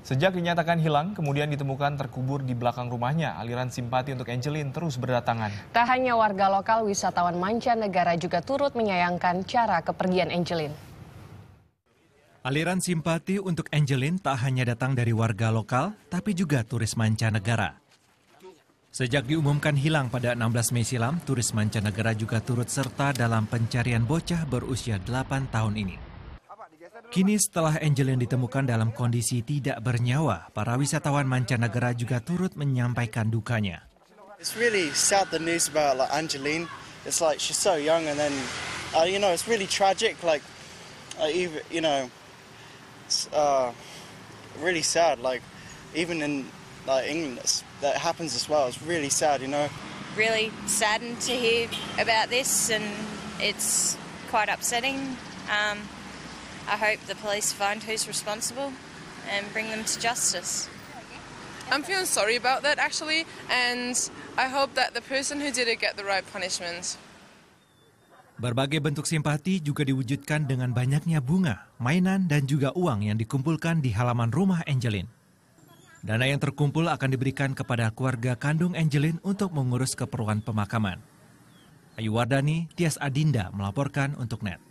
Sejak dinyatakan hilang, kemudian ditemukan terkubur di belakang rumahnya, aliran simpati untuk Angelin terus berdatangan. Tak hanya warga lokal, wisatawan mancanegara juga turut menyayangkan cara kepergian Angelin. Aliran simpati untuk Angelin tak hanya datang dari warga lokal, tapi juga turis mancanegara. Sejak diumumkan hilang pada 16 Mei silam, turis mancanegara juga turut serta dalam pencarian bocah berusia 8 tahun ini. Kini setelah Angel yang ditemukan dalam kondisi tidak bernyawa, para wisatawan mancanegara juga turut menyampaikan dukanya. It's really sad the news about like Angeline. It's like she's so young and then uh, you know it's really tragic like uh, even, you know it's uh, really sad like even in like England that happens as well. It's really sad, you know. Really saddened to hear about this and it's quite upsetting. Um, I hope the police find who's responsible and bring them to justice. I'm feeling sorry about that actually, and I hope that the person who did it get the right punishment. Berbagai bentuk simpati juga diwujudkan dengan banyaknya bunga, mainan, dan juga uang yang dikumpulkan di halaman rumah Angelin. Dana yang terkumpul akan diberikan kepada keluarga kandung Angelin untuk mengurus keperluan pemakaman. Ayu Wardani, Tias Adinda melaporkan untuk NET.